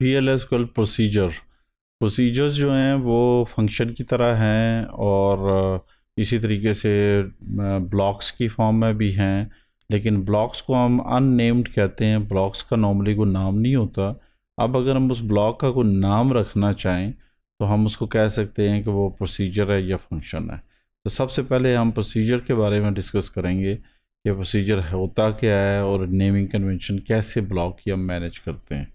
P L S QL procedure procedures जो हैं वो फंक्शन की तरह हैं और uh, इसी तरीके से ब्लॉक्स uh, की फॉर्म में भी हैं लेकिन ब्लॉक्स को हम अननेम्ड कहते हैं ब्लॉक्स का नॉर्मली कोई नाम नहीं होता अब अगर हम उस ब्लॉक का कोई नाम रखना चाहें तो हम उसको कह सकते हैं कि वो प्रोसीजर है या फंक्शन है तो सबसे पहले हम प्रोसीजर के बारे में डिस्कस करेंगे कि प्रोसीजर होता क्या है और नेमिंग कन्वेंशन कैसे ब्लॉक या मैनेज करते हैं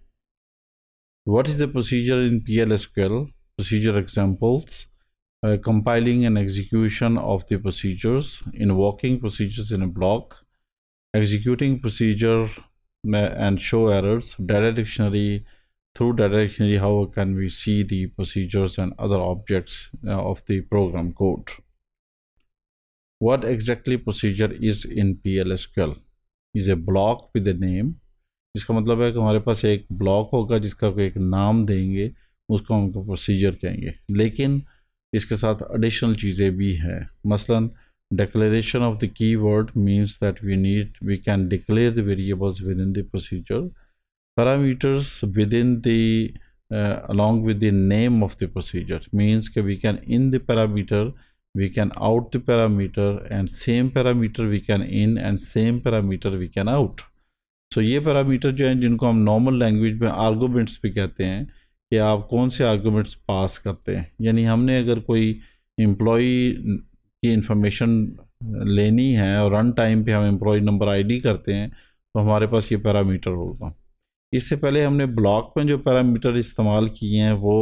What is the procedure in PLSQL? Procedure examples, uh, compiling and execution of the procedures, invoking procedures in a block, executing procedure and show errors, data dictionary, through data dictionary, how can we see the procedures and other objects uh, of the program code? What exactly procedure is in PLSQL? Is a block with a name इसका मतलब है कि हमारे पास एक block होगा जिसका एक नाम देंगे उसको हम प्रोसीजर कहेंगे लेकिन इसके साथ एडिशनल चीज़ें भी हैं मसलन declaration of the keyword means that we need we can declare the variables within the procedure parameters within the along with the name of the procedure means के we can in the parameter we can out the parameter and same parameter we can in and same parameter we can out so ये parameter जो हैं जिनको हम normal language में arguments भी कहते हैं कि आप कौन से आर्गूमेंट्स पास करते हैं यानी हमने अगर कोई एम्प्लॉय की इंफॉर्मेशन लेनी है और रन टाइम पे हम एम्प्लॉय नंबर आईडी करते हैं तो हमारे पास ये पैरामीटर होगा इससे पहले हमने ब्लॉक में जो पैरामीटर इस्तेमाल किए हैं वो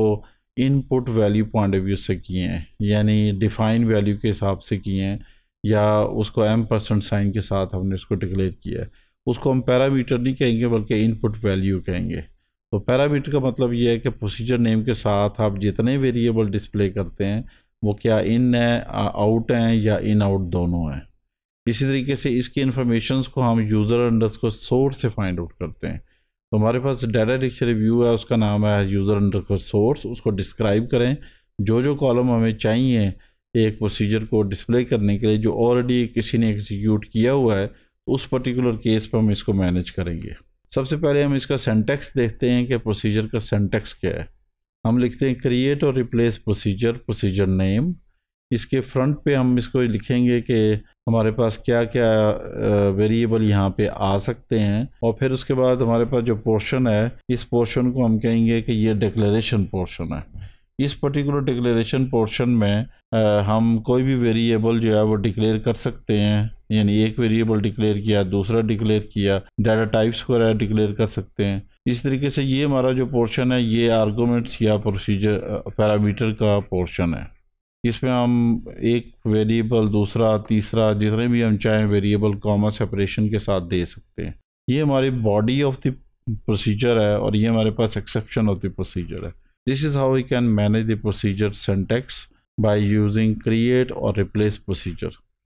input value point of view से किए हैं यानी डिफाइन वैल्यू के हिसाब से किए हैं या उसको एम परसेंट साइन के साथ हमने उसको डिक्लेयर किया है उसको हम पैरामीटर नहीं कहेंगे बल्कि इनपुट वैल्यू कहेंगे तो पैरामीटर का मतलब ये है कि प्रोसीजर नेम के साथ आप जितने वेरिएबल डिस्प्ले करते हैं वो क्या इन है आउट हैं या इन आउट दोनों हैं इसी तरीके से इसकी इन्फॉर्मेशन को हम यूज़र अंडर को सोर्स से फाइंड आउट करते हैं तो हमारे पास डाटा डिक्शनरी व्यू है उसका नाम है यूज़र अंडर को सोर्स उसको डिस्क्राइब करें जो जो कॉलम हमें चाहिए एक प्रोसीजर को डिस्प्ले करने के लिए जो ऑलरेडी किसी ने एग्जीक्यूट किया हुआ है उस पर्टिकुलर केस पर हम इसको मैनेज करेंगे सबसे पहले हम इसका सेंटेक्स देखते हैं कि प्रोसीजर का सेंटेक्स क्या है हम लिखते हैं create or replace procedure procedure name इसके फ्रंट पे हम इसको लिखेंगे कि हमारे पास क्या क्या वेरिएबल यहाँ पे आ सकते हैं और फिर उसके बाद हमारे पास जो पोर्शन है इस पोर्शन को हम कहेंगे कि ये डिक्लेरेशन पोर्शन है इस पर्टिकुलर डिक्लेरेशन पोर्शन में आ, हम कोई भी वेरिएबल जो है वो डिक्लेयर कर सकते हैं यानी एक वेरिएबल डिक्लेयर किया दूसरा डिक्लेयर किया डाटा टाइप्स वगैरह डिक्लेयर कर सकते हैं इस तरीके से ये हमारा जो पोर्शन है ये आर्गूमेंट्स या प्रोसीजर पैरामीटर का पोर्शन है इसमें हम एक वेरिएबल दूसरा तीसरा जितने भी हम चाहें वेरिएबल कॉमा सेपरेशन के साथ दे सकते हैं ये हमारी बॉडी ऑफ द प्रोसीजर है और ये हमारे पास एक्सेप्शन ऑफ द प्रोसीजर है this is how we can manage the procedure syntax by using create or replace procedure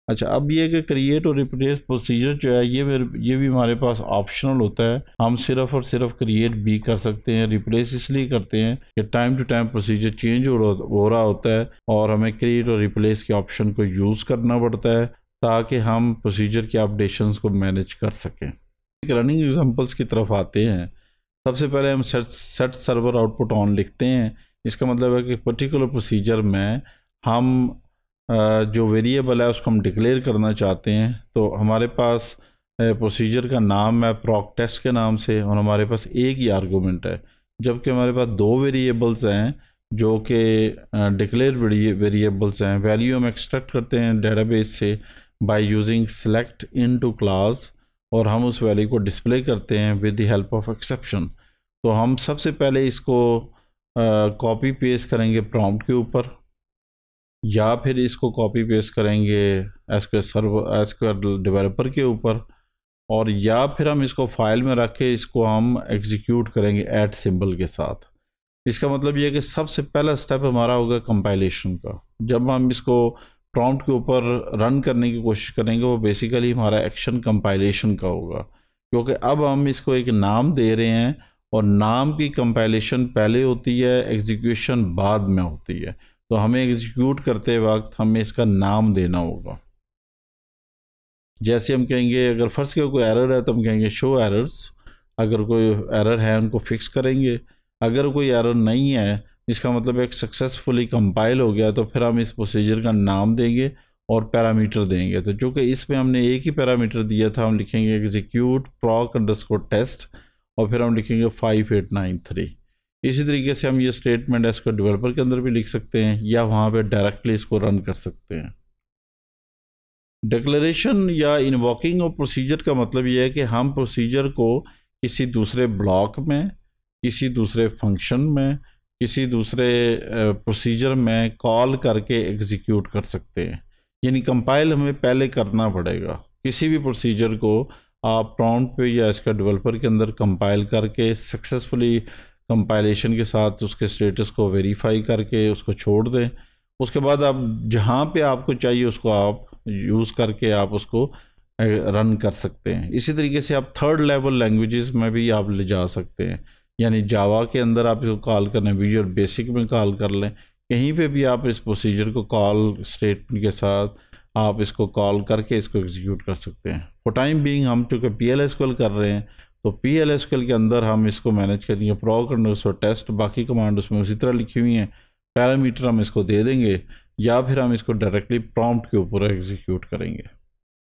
अच्छा अब ये कि क्रिएट और रिप्लेस प्रोसीजर जो है ये ये भी हमारे पास ऑप्शनल होता है हम सिर्फ और सिर्फ क्रिएट भी कर सकते हैं रिप्लेस इसलिए करते हैं कि time to time procedure change हो रहा होता है और हमें क्रिएट और रिप्लेस के ऑप्शन को यूज़ करना पड़ता है ताकि हम प्रोसीजर के अपडेशन को मैनेज कर सकें एक रनिंग एग्जाम्पल्स की तरफ आते हैं सबसे पहले हम set set server output on लिखते हैं इसका मतलब है कि पर्टिकुलर प्रोसीजर में हम जो वेरिएबल है उसको हम डिक्लेयर करना चाहते हैं तो हमारे पास प्रोसीजर का नाम है प्रॉक टेस्ट के नाम से और हमारे पास एक ही आर्गूमेंट है जबकि हमारे पास दो वेरिएबल्स हैं जो कि डिक्लेयर वेरिएबल्स हैं वैल्यू हम एक्सट्रैक्ट करते हैं डेटाबेस से by using select into class और हम उस वैल्यू को डिस्प्ले करते हैं with the help of exception तो हम सबसे पहले इसको कॉपी पेस्ट करेंगे प्रॉम्प्ट के ऊपर या फिर इसको कॉपी पेस्ट करेंगे एसक्यूएल सर्वर एसक्यूएल डेवलपर के ऊपर और या फिर हम इसको फाइल में रख के इसको हम एग्जीक्यूट करेंगे ऐट सिंबल के साथ इसका मतलब यह कि सबसे पहला स्टेप हमारा होगा कंपाइलेशन का जब हम इसको प्रॉम्प्ट के ऊपर रन करने की कोशिश करेंगे वो बेसिकली हमारा एक्शन कंपाइलेशन का होगा क्योंकि अब हम इसको एक नाम दे रहे हैं और नाम की कंपाइलेशन पहले होती है एग्जीक्यूशन बाद में होती है तो हमें एग्जीक्यूट करते वक्त हमें इसका नाम देना होगा जैसे हम कहेंगे अगर फ़र्ज़ के कोई एरर है तो हम कहेंगे शो एरर्स अगर कोई एरर है उनको फिक्स करेंगे अगर कोई एरर नहीं है इसका मतलब एक सक्सेसफुली कंपाइल हो गया तो फिर हम इस प्रोसीजर का नाम देंगे और पैरामीटर देंगे तो चूँकि इस इसमें हमने एक ही पैरामीटर दिया था हम लिखेंगे एग्जीक्यूट प्रॉक अंडरस्कोर टेस्ट और फिर हम लिखेंगे फाइव एट नाइन थ्री इसी तरीके से हम ये स्टेटमेंट इसको डेवलपर के अंदर भी लिख सकते हैं या वहाँ पे डायरेक्टली इसको रन कर सकते हैं डिक्लेरेशन या इनवॉकिंग ऑफ प्रोसीजर का मतलब ये है कि हम प्रोसीजर को किसी दूसरे ब्लॉक में किसी दूसरे फंक्शन में किसी दूसरे प्रोसीजर में कॉल करके एग्जीक्यूट कर सकते हैं यानी कंपाइल हमें पहले करना पड़ेगा किसी भी प्रोसीजर को आप प्रॉम्प्ट पे या इसका डेवलपर के अंदर कंपाइल करके सक्सेसफुली कंपाइलेशन के साथ उसके स्टेटस को वेरीफाई करके उसको छोड़ दें उसके बाद आप जहाँ पे आपको चाहिए उसको आप यूज़ करके आप उसको रन कर सकते हैं इसी तरीके से आप थर्ड लेवल लैंग्वेजेस में भी आप ले जा सकते हैं यानी जावा के अंदर आप इसको कॉल लें विजुअल बेसिक में कॉल कर लें कहीं पे भी आप इस प्रोसीजर को कॉल स्टेटमेंट के साथ आप इसको कॉल करके इसको एग्जीक्यूट कर सकते हैं फॉर टाइम बीइंग हम चूँकि पी एल एस कर रहे हैं तो पी एल एस के अंदर हम इसको मैनेज करेंगे प्रॉक अंडर टेस्ट बाकी कमांड उसमें उसी तरह लिखी हुई हैं पैरामीटर हम इसको दे देंगे या फिर हम इसको डायरेक्टली प्रॉम्प्ट के ऊपर एग्जीक्यूट करेंगे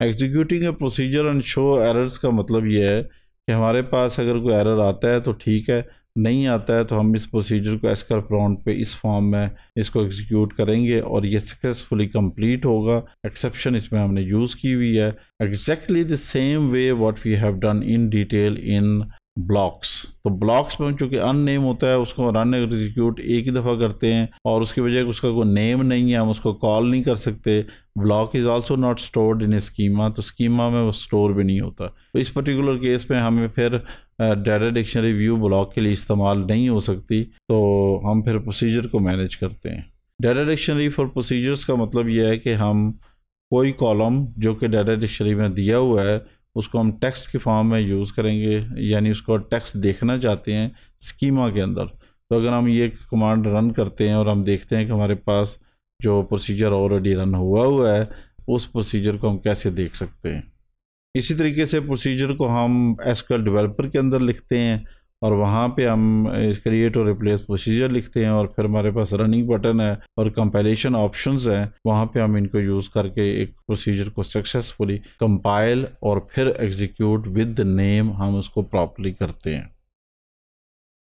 executing a procedure and show errors का मतलब ये है कि हमारे पास अगर कोई एरर आता है तो ठीक है नहीं आता है तो हम इस प्रोसीजर को एस्कर प्रॉन्ट पे इस फॉर्म में इसको एग्जीक्यूट करेंगे और ये सक्सेसफुली कंप्लीट होगा एक्सेप्शन इसमें हमने यूज़ की हुई है exactly the same way what we have done in detail in blocks तो ब्लॉक्स में चूंकि अन नेम होता है उसको रन एग्जीक्यूट एक ही दफ़ा करते हैं और उसकी वजह उसका कोई नेम नहीं है हम उसको कॉल नहीं कर सकते block is also not stored in schema तो स्कीमा में वो स्टोर भी नहीं होता तो इस पर्टिकुलर केस में हमें फिर डाटा डिक्शनरी व्यू ब्लॉक के लिए इस्तेमाल नहीं हो सकती तो हम फिर प्रोसीजर को मैनेज करते हैं डाटा डिक्शनरी फॉर प्रोसीजर्स का मतलब यह है कि हम कोई कॉलम जो कि डाटा डिक्शनरी में दिया हुआ है उसको हम टेक्स्ट के फॉर्म में यूज़ करेंगे यानी उसको टेक्स्ट देखना चाहते हैं स्कीमा के अंदर तो अगर हम ये कमांड रन करते हैं और हम देखते हैं कि हमारे पास जो प्रोसीजर ऑलरेडी रन हुआ हुआ है उस प्रोसीजर को हम कैसे देख सकते हैं इसी तरीके से प्रोसीजर को हम एसक्यूएल डेवलपर के अंदर लिखते हैं और वहाँ पे हम क्रिएट और रिप्लेस प्रोसीजर लिखते हैं और फिर हमारे पास रनिंग बटन है और कंपाइलेशन ऑप्शंस हैं वहाँ पे हम इनको यूज़ करके एक प्रोसीजर को सक्सेसफुली कंपाइल और फिर एग्जीक्यूट विद नेम हम उसको प्रॉपरली करते हैं